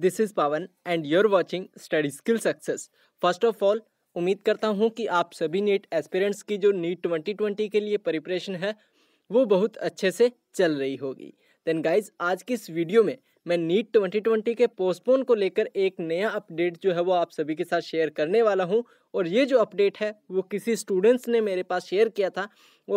this is Pavan and you're watching Study Skill Success first of all उम्मीद करता हूँ कि आप सभी नीट एस्पिरेंट्स की जो नीट ट्वेंटी ट्वेंटी के लिए प्रिपरेशन है वो बहुत अच्छे से चल रही होगी देन गाइज आज की इस वीडियो में मैं नीट ट्वेंटी ट्वेंटी के पोस्टपोन को लेकर एक नया अपडेट जो है वो आप सभी के साथ शेयर करने वाला हूँ और ये जो अपडेट है वो किसी स्टूडेंट्स ने मेरे पास शेयर किया था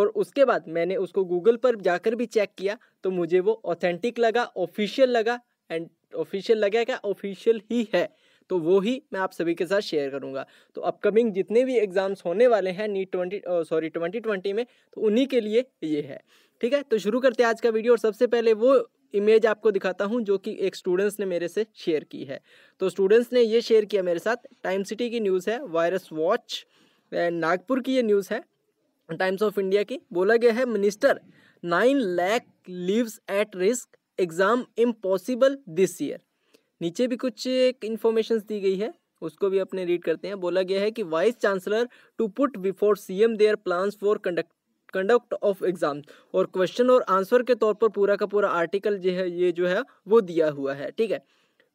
और उसके बाद मैंने उसको गूगल पर जाकर भी चेक किया तो मुझे वो ऑथेंटिक लगा ऑफिशियल लगा एंड ऑफिशियल लगे क्या ऑफिशियल ही है तो वो ही मैं आप सभी के साथ शेयर करूंगा तो अपकमिंग जितने भी एग्ज़ाम्स होने वाले हैं NEET twenty sorry twenty twenty में तो उन्हीं के लिए ये है ठीक है तो शुरू करते हैं आज का वीडियो और सबसे पहले वो इमेज आपको दिखाता हूँ जो कि एक स्टूडेंट्स ने मेरे से शेयर की है तो स्टूडेंट्स ने ये शेयर किया मेरे साथ टाइम सिटी की न्यूज़ है वायरस वॉच नागपुर की ये न्यूज़ है टाइम्स ऑफ इंडिया की बोला गया है minister nine lakh lives at risk exam impossible this year नीचे भी कुछ एक इन्फॉर्मेशन दी गई है उसको भी अपने रीड करते हैं बोला गया है कि vice chancellor to put before C M their plan for conduct conduct of exam और क्वेश्चन और आंसर के तौर पर पूरा का पूरा आर्टिकल जो है ये जो है वो दिया हुआ है ठीक है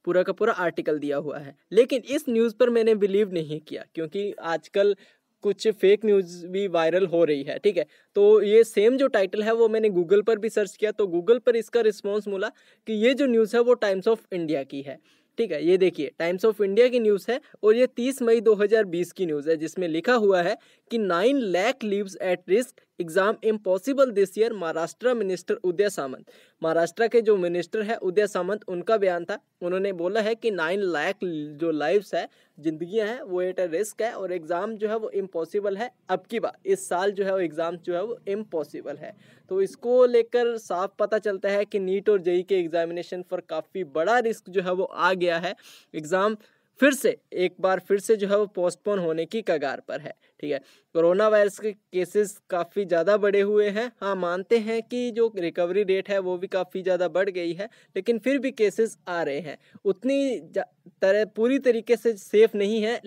पूरा का पूरा आर्टिकल दिया हुआ है लेकिन इस न्यूज़ पर मैंने बिलीव नहीं किया क्योंकि आजकल कुछ फेक न्यूज़ भी वायरल हो रही है ठीक है तो ये सेम जो टाइटल है वो मैंने गूगल पर भी सर्च किया तो गूगल पर इसका रिस्पॉन्स मिला कि ये जो न्यूज़ है वो टाइम्स ऑफ इंडिया की है ठीक है ये देखिए टाइम्स ऑफ इंडिया की न्यूज़ है और ये 30 मई 2020 की न्यूज़ है जिसमें लिखा हुआ है कि nine lakh lives at risk exam impossible this year Maharashtra minister Uday Samant Maharashtra के जो मिनिस्टर है उदय सामंत उनका बयान था उन्होंने बोला है कि नाइन लाख जो लाइव है जिंदगियां हैं वो एट अ रिस्क है और एग्ज़ाम जो है वो इम्पॉसिबल है अब की बार इस साल जो है वो एग्ज़ाम जो है वो इम्पॉसिबल है तो इसको लेकर साफ पता चलता है कि नीट और जेई के एग्जामिनेशन पर काफ़ी बड़ा रिस्क जो है वो आ गया है एग्ज़ाम फिर से एक बार फिर से जो है वो पोस्टपोन होने की कगार पर है ठीक है कोरोना वायरस के केसेस काफ़ी ज़्यादा बढ़े हुए हैं हाँ मानते हैं कि जो रिकवरी रेट है वो भी काफ़ी ज़्यादा बढ़ गई है लेकिन फिर भी केसेस आ रहे हैं उतनी तरह पूरी तरीके से सेफ नहीं है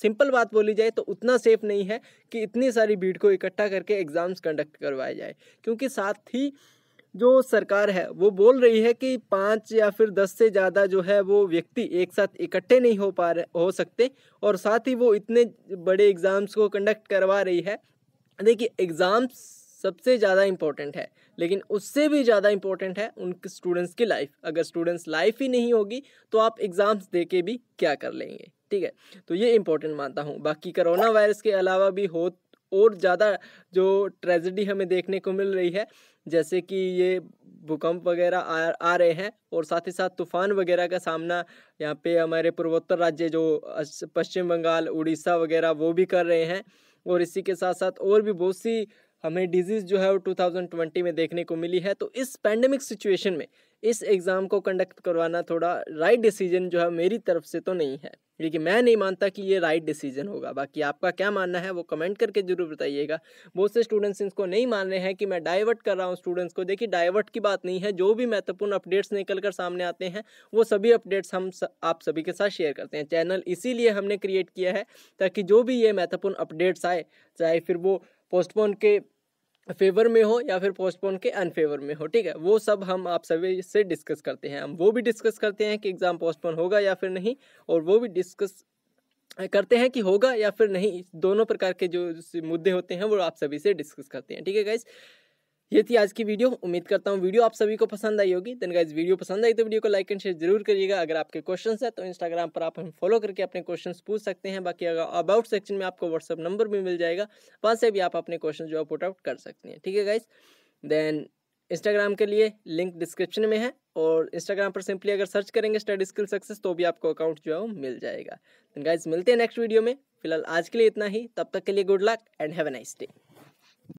सिंपल बात बोली जाए तो उतना सेफ नहीं है कि इतनी सारी भीड़ को इकट्ठा करके एग्ज़ाम्स कंडक्ट करवाए जाए क्योंकि साथ ही जो सरकार है वो बोल रही है कि पाँच या फिर दस से ज़्यादा जो है वो व्यक्ति एक साथ इकट्ठे नहीं हो पा रहे हो सकते और साथ ही वो इतने बड़े एग्ज़ाम्स को कंडक्ट करवा रही है देखिए एग्ज़ाम्स सबसे ज़्यादा इम्पोर्टेंट है लेकिन उससे भी ज़्यादा इम्पोर्टेंट है उनके स्टूडेंट्स की लाइफ अगर स्टूडेंट्स लाइफ ही नहीं होगी तो आप एग्ज़ाम्स दे के भी क्या कर लेंगे ठीक है तो ये इम्पोर्टेंट मानता हूँ बाकी करोना वायरस के अलावा भी हो और ज़्यादा जो ट्रेजिडी हमें देखने को मिल रही है जैसे कि ये भूकंप वगैरह आ आ रहे हैं और साथ ही साथ तूफान वगैरह का सामना यहाँ पे हमारे पूर्वोत्तर राज्य जो पश्चिम बंगाल उड़ीसा वगैरह वो भी कर रहे हैं और इसी के साथ साथ और भी बहुत सी हमें डिजीज़ जो है वो 2020 में देखने को मिली है तो इस पैंडमिक सिचुएशन में इस एग्ज़ाम को कंडक्ट करवाना थोड़ा राइट डिसीजन जो है मेरी तरफ से तो नहीं है लेकिन मैं नहीं मानता कि ये राइट डिसीजन होगा बाकी आपका क्या मानना है वो कमेंट करके जरूर बताइएगा बहुत से स्टूडेंट्स इसको नहीं मान रहे हैं कि मैं डाइवर्ट कर रहा हूँ स्टूडेंट्स को देखिए डाइवर्ट की बात नहीं है जो भी महत्वपूर्ण अपडेट्स निकल कर सामने आते हैं वो सभी अपडेट्स हम स, आप सभी के साथ शेयर करते हैं चैनल इसीलिए हमने क्रिएट किया है ताकि जो भी ये महत्वपूर्ण अपडेट्स आए चाहे फिर वो पोस्टपोन के फेवर में हो या फिर पोस्टपोन के अनफेवर में हो ठीक है वो सब हम आप सभी से डिस्कस करते हैं हम वो भी डिस्कस करते हैं कि एग्ज़ाम पोस्टपोन होगा या फिर नहीं और वो भी डिस्कस करते हैं कि होगा या फिर नहीं दोनों प्रकार के जो मुद्दे होते हैं वो आप सभी से डिस्कस करते हैं ठीक है गाइज ये थी आज की वीडियो उम्मीद करता हूँ वीडियो आप सभी को पसंद आई होगी दिन गाइज इस वीडियो पसंद आई तो वीडियो को लाइक एंड शेयर जरूर करिएगा अगर आपके क्वेश्चन है तो इंस्टाग्राम पर आप हम फॉलो करके अपने क्वेश्चन पूछ सकते हैं बाकी अगर अबाउट सेक्शन में आपको व्हाट्सअप नंबर भी मिल जाएगा वहाँ से भी आप अपने क्वेश्चन जो है पुट आउट कर सकते हैं ठीक है गाइज देन इंस्टाग्राम के लिए लिंक डिस्क्रिप्शन में है और इंस्टाग्राम पर सिंपली अगर सर्च करेंगे स्टडी स्किल सक्सेस तो भी आपको अकाउंट जो है वो मिल जाएगा गाइज मिलते हैं नेक्स्ट वीडियो में फिलहाल आज के लिए इतना ही तब तक के लिए good luck and have a nice day